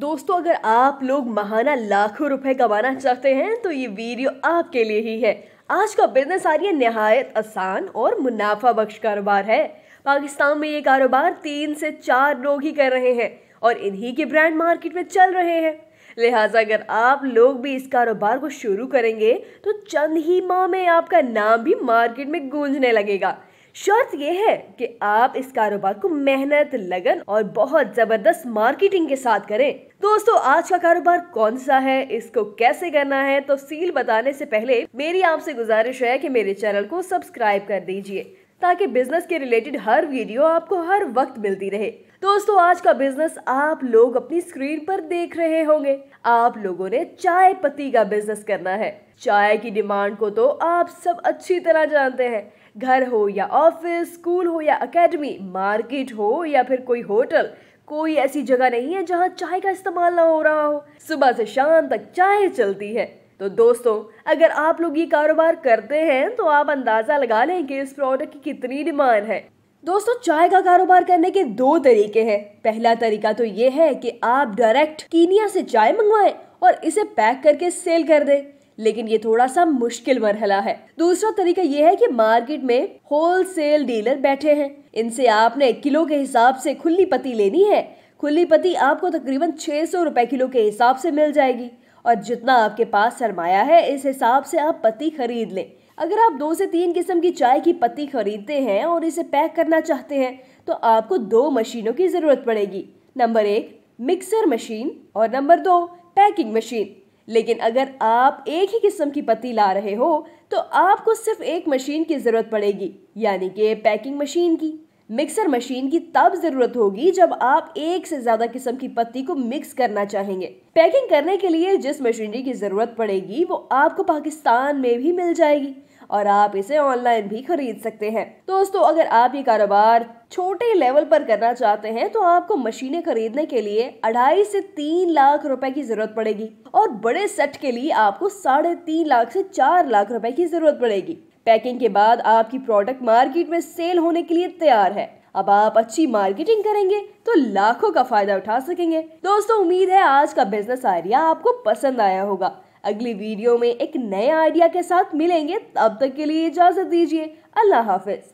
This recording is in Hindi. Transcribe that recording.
दोस्तों अगर आप लोग महाना लाखों रुपए कमाना चाहते हैं तो ये वीडियो आपके लिए ही है आज का बिजनेस है नहायत आसान और मुनाफा बख्श कारोबार है पाकिस्तान में ये कारोबार तीन से चार लोग ही कर रहे हैं और इन्हीं के ब्रांड मार्केट में चल रहे हैं लिहाजा अगर आप लोग भी इस कारोबार को शुरू करेंगे तो चंद ही माह में आपका नाम भी मार्केट में गूंजने लगेगा शर्त यह है कि आप इस कारोबार को मेहनत लगन और बहुत जबरदस्त मार्केटिंग के साथ करें दोस्तों आज का कारोबार कौन सा है इसको कैसे करना है तो सील बताने से पहले मेरी आपसे गुजारिश है कि मेरे चैनल को सब्सक्राइब कर दीजिए ताकि बिजनेस के रिलेटेड हर वीडियो आपको हर वक्त मिलती रहे दोस्तों आज का बिजनेस आप लोग अपनी स्क्रीन पर देख रहे होंगे आप लोगों ने चाय पत्ती का बिजनेस करना है चाय की डिमांड को तो आप सब अच्छी तरह जानते हैं घर हो या ऑफिस स्कूल हो या एकेडमी मार्केट हो या फिर कोई होटल कोई ऐसी जगह नहीं है जहाँ चाय का इस्तेमाल ना हो रहा हो सुबह से शाम तक चाय चलती है तो दोस्तों अगर आप लोग ये कारोबार करते हैं तो आप अंदाज़ा लगा लें कि इस प्रोडक्ट की कितनी डिमांड है दोस्तों चाय का कारोबार करने के दो तरीके हैं पहला तरीका तो ये है कि आप डायरेक्ट कीनिया से चाय मंगवाएं और इसे पैक करके सेल कर दें लेकिन ये थोड़ा सा मुश्किल मरहला है दूसरा तरीका ये है कि मार्केट में होल सेल डीलर बैठे हैं इनसे आपने किलो के हिसाब से खुली पत्ती लेनी है खुली पत्ती आपको तकरीबन छह सौ रुपए किलो के हिसाब से मिल जाएगी और जितना आपके पास सरमाया है इस हिसाब से आप पत्ती खरीद लें अगर आप दो से तीन किस्म की चाय की पत्ती खरीदते हैं और इसे पैक करना चाहते हैं तो आपको दो मशीनों की ज़रूरत पड़ेगी नंबर एक मिक्सर मशीन और नंबर दो पैकिंग मशीन लेकिन अगर आप एक ही किस्म की पत्ती ला रहे हो तो आपको सिर्फ एक मशीन की ज़रूरत पड़ेगी यानी कि पैकिंग मशीन की मिक्सर मशीन की तब जरूरत होगी जब आप एक से ज्यादा किस्म की पत्ती को मिक्स करना चाहेंगे पैकिंग करने के लिए जिस मशीनरी की जरूरत पड़ेगी वो आपको पाकिस्तान में भी मिल जाएगी और आप इसे ऑनलाइन भी खरीद सकते हैं दोस्तों अगर आप ये कारोबार छोटे लेवल पर करना चाहते हैं तो आपको मशीनें खरीदने के लिए अढ़ाई से तीन लाख रुपए की जरूरत पड़ेगी और बड़े सेट के लिए आपको साढ़े तीन लाख से चार लाख रुपए की जरूरत पड़ेगी पैकिंग के बाद आपकी प्रोडक्ट मार्केट में सेल होने के लिए तैयार है अब आप अच्छी मार्केटिंग करेंगे तो लाखों का फायदा उठा सकेंगे दोस्तों उम्मीद है आज का बिजनेस आइडिया आपको पसंद आया होगा अगली वीडियो में एक नए आइडिया के साथ मिलेंगे तब तक के लिए इजाजत दीजिए अल्लाह हाफिज़